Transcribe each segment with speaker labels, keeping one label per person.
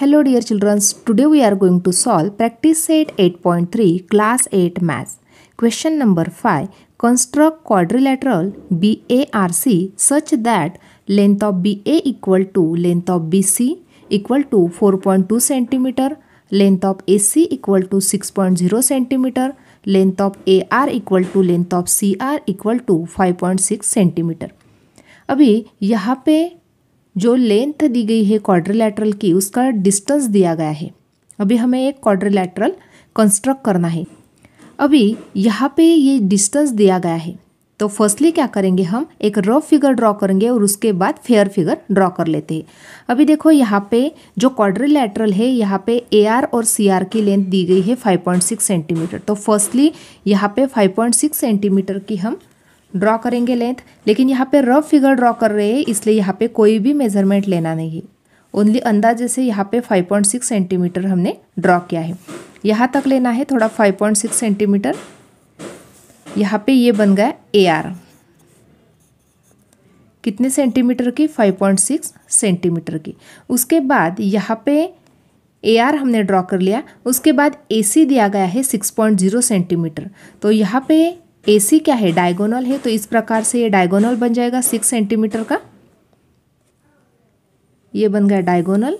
Speaker 1: Hello dear children, today we are going to solve practice set 8.3 class 8 maths. Question number 5. Construct quadrilateral BARC such that length of BA equal to length of BC equal to 4.2 cm, length of AC equal to 6.0 cm, length of AR equal to length of CR equal to 5.6 cm. अभी यहाँ पे जो length दी गई है quadrilateral की उसका distance दिया गया है अभी हमें एक क्वाड्रिलेटरल कंस्ट्रक्ट करना है अभी यहाँ पे ये डिस्टेंस दिया गया है तो फर्स्टली क्या करेंगे हम एक रफ फिगर ड्रॉ करेंगे और उसके बाद फेयर फिगर ड्रॉ कर लेते हैं अभी देखो यहाँ पे जो क्वाड्रिलेटरल है यहाँ पे ए आर और सी आर की लेंथ दी गई है 5.6 सेंटीमीटर तो फर्स्टली यहाँ पे 5.6 सेंटीमीटर की हम ड्रॉ करेंगे लेंथ लेकिन यहाँ पे रफ फिगर ड्रॉ कर रहे हैं इसलिए यहाँ पे कोई भी मेजरमेंट लेना नहीं है ओनली अंदाजे से यहाँ पे 5.6 सेंटीमीटर हमने ड्रॉ किया है यहाँ तक लेना है थोड़ा 5.6 सेंटीमीटर यहाँ पे ये बन गया ए आर कितने सेंटीमीटर की 5.6 सेंटीमीटर की उसके बाद यहाँ पे ए आर हमने ड्रॉ कर लिया उसके बाद ए सी दिया गया है 6.0 सेंटीमीटर तो यहाँ पे ए सी क्या है डायगोनल है तो इस प्रकार से ये डायगोनल बन जाएगा सिक्स सेंटीमीटर का ये बन गया डायगोनल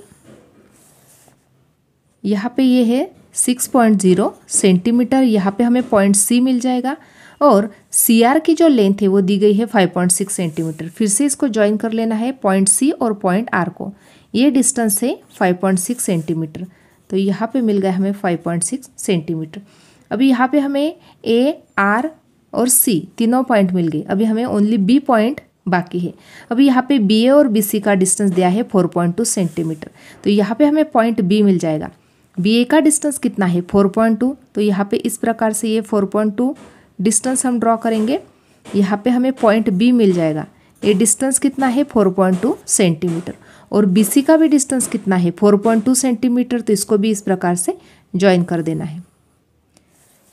Speaker 1: यहाँ पे ये है सिक्स पॉइंट ज़ीरो सेंटीमीटर यहाँ पे हमें पॉइंट सी मिल जाएगा और सी आर की जो लेंथ है वो दी गई है फाइव पॉइंट सिक्स सेंटीमीटर फिर से इसको ज्वाइन कर लेना है पॉइंट सी और पॉइंट आर को ये डिस्टेंस है फाइव पॉइंट सिक्स सेंटीमीटर तो यहाँ पे मिल गया हमें फाइव पॉइंट सिक्स सेंटीमीटर अभी यहाँ पे हमें ए आर और सी तीनों पॉइंट मिल गए अभी हमें ओनली बी पॉइंट बाकी है अभी यहाँ पे बी ए और बी सी का डिस्टेंस दिया है फोर पॉइंट टू सेंटीमीटर तो यहाँ पे हमें पॉइंट बी मिल जाएगा बी ए का डिस्टेंस कितना है फोर पॉइंट टू तो यहाँ पे इस प्रकार से ये फोर पॉइंट टू डिस्टेंस हम ड्रॉ करेंगे यहाँ पे हमें पॉइंट बी मिल जाएगा ये डिस्टेंस कितना है फोर पॉइंट टू सेंटीमीटर और बी सी का भी डिस्टेंस कितना है फोर पॉइंट टू सेंटीमीटर तो इसको भी इस प्रकार से ज्वाइन कर देना है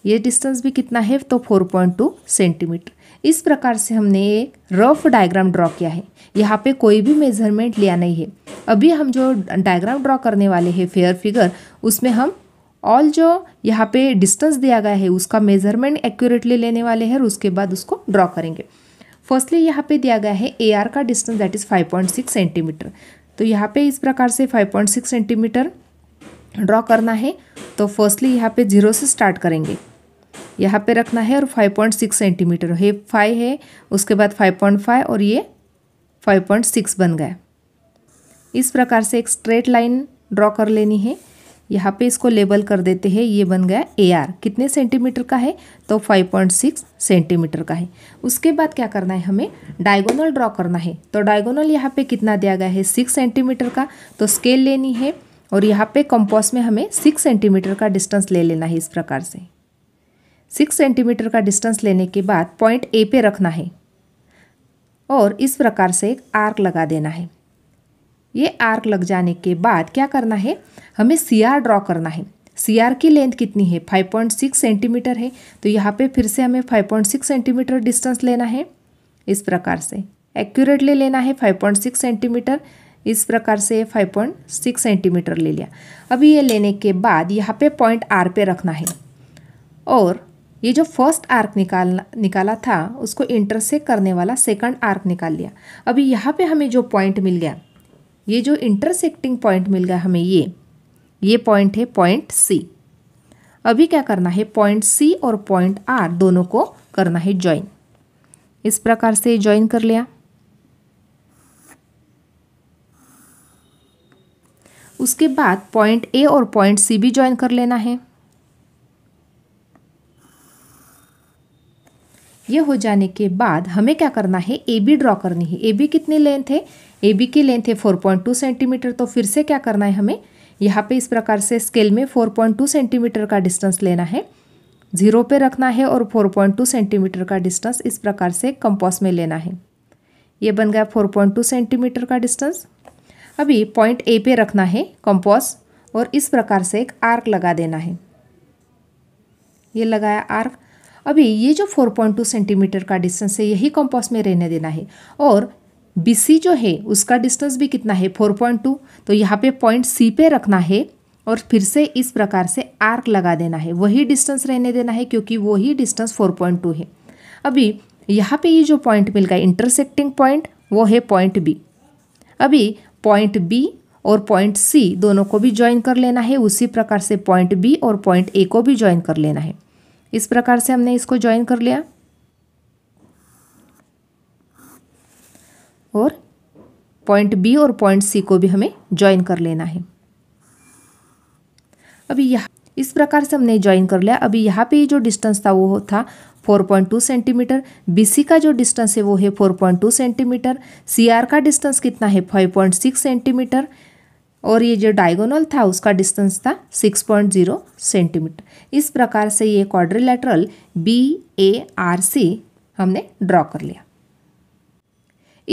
Speaker 1: ये डिस्टेंस भी कितना है तो 4.2 सेंटीमीटर इस प्रकार से हमने एक रफ डायग्राम ड्रॉ किया है यहाँ पे कोई भी मेजरमेंट लिया नहीं है अभी हम जो डायग्राम ड्रॉ करने वाले हैं फेयर फिगर उसमें हम ऑल जो यहाँ पे डिस्टेंस दिया गया है उसका मेजरमेंट एक्यूरेटली लेने वाले हैं और उसके बाद उसको ड्रॉ करेंगे फर्स्टली यहाँ पे दिया गया है ए आर का डिस्टेंस दैट इज़ 5.6 सेंटीमीटर तो यहाँ पे इस प्रकार से 5.6 सेंटीमीटर ड्रॉ करना है तो फर्स्टली यहाँ पे जीरो से स्टार्ट करेंगे यहाँ पे रखना है और 5.6 सेंटीमीटर है फाइव है उसके बाद 5.5 और ये 5.6 बन गया इस प्रकार से एक स्ट्रेट लाइन ड्रॉ कर लेनी है यहाँ पे इसको लेबल कर देते हैं ये बन गया ए आर कितने सेंटीमीटर का है तो 5.6 सेंटीमीटर का है उसके बाद क्या करना है हमें डायगोनल ड्रॉ करना है तो डायगोनल यहाँ पे कितना दिया गया है सिक्स सेंटीमीटर का तो स्केल लेनी है और यहाँ पे कंपोस्ट में हमें सिक्स सेंटीमीटर का डिस्टेंस ले लेना है इस प्रकार से सिक्स सेंटीमीटर का डिस्टेंस लेने के बाद पॉइंट ए पे रखना है और इस प्रकार से एक आर्क लगा देना है ये आर्क लग जाने के बाद क्या करना है हमें सी आर ड्रॉ करना है सी आर की लेंथ कितनी है फाइव पॉइंट सिक्स सेंटीमीटर है तो यहाँ पे फिर से हमें five point six centimetre distance लेना है इस प्रकार से एक्यूरेटली ले लेना है फाइव पॉइंट सिक्स सेंटीमीटर इस प्रकार से फाइव पॉइंट सिक्स सेंटीमीटर ले लिया अभी ये लेने के बाद यहाँ पे पॉइंट आर पे रखना है और ये जो फर्स्ट आर्क निकालना निकाला था उसको इंटरसेक करने वाला सेकंड आर्क निकाल लिया अभी यहाँ पे हमें जो पॉइंट मिल गया ये जो इंटरसेक्टिंग पॉइंट मिल गया हमें ये ये पॉइंट है पॉइंट सी अभी क्या करना है पॉइंट सी और पॉइंट आर दोनों को करना है ज्वाइन इस प्रकार से ज्वाइन कर लिया उसके बाद पॉइंट ए और पॉइंट सी भी ज्वाइन कर लेना है ये हो जाने के बाद हमें क्या करना है ए बी ड्रॉ करनी है ए बी कितनी लेंथ है ए बी की लेंथ है फोर पॉइंट टू सेंटीमीटर तो फिर से क्या करना है हमें यहाँ पे इस प्रकार से स्केल में फोर पॉइंट टू सेंटीमीटर का डिस्टेंस लेना है ज़ीरो पे रखना है और फोर पॉइंट टू सेंटीमीटर का डिस्टेंस इस प्रकार से कंपास में लेना है ये बन गया फोर पॉइंट टू सेंटीमीटर का डिस्टेंस अभी पॉइंट ए पे रखना है कंपास और इस प्रकार से एक आर्क लगा देना है ये लगाया आर्क अभी ये जो 4.2 सेंटीमीटर का डिस्टेंस है यही कंपास में रहने देना है और बी सी जो है उसका डिस्टेंस भी कितना है 4.2 तो यहाँ पे पॉइंट सी पे रखना है और फिर से इस प्रकार से आर्क लगा देना है वही डिस्टेंस रहने देना है क्योंकि वही डिस्टेंस 4.2 है अभी यहाँ पे ये जो पॉइंट मिल गया इंटरसेक्टिंग पॉइंट वो है पॉइंट बी अभी पॉइंट बी और पॉइंट सी दोनों को भी ज्वाइन कर लेना है उसी प्रकार से पॉइंट बी और पॉइंट ए को भी ज्वाइन कर लेना है इस प्रकार से हमने इसको ज्वाइन कर लिया और पॉइंट बी और पॉइंट सी को भी हमें ज्वाइन कर लेना है अभी यह इस प्रकार से हमने ज्वाइन कर लिया अभी यहाँ पे जो डिस्टेंस था वो था 4.2 सेंटीमीटर बीसी का जो डिस्टेंस है वो है 4.2 सेंटीमीटर सीआर का डिस्टेंस कितना है 5.6 सेंटीमीटर और ये जो डायगोनल था उसका डिस्टेंस था 6.0 सेंटीमीटर इस प्रकार से ये quadrilateral B A R C हमने ड्रॉ कर लिया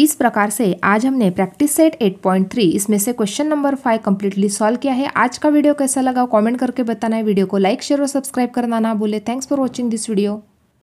Speaker 1: इस प्रकार से आज हमने प्रैक्टिस सेट 8.3 इसमें से question number five completely solve किया है आज का वीडियो कैसा लगा कमेंट करके बताना है वीडियो को लाइक शेयर और सब्सक्राइब करना ना भूले thanks for watching this video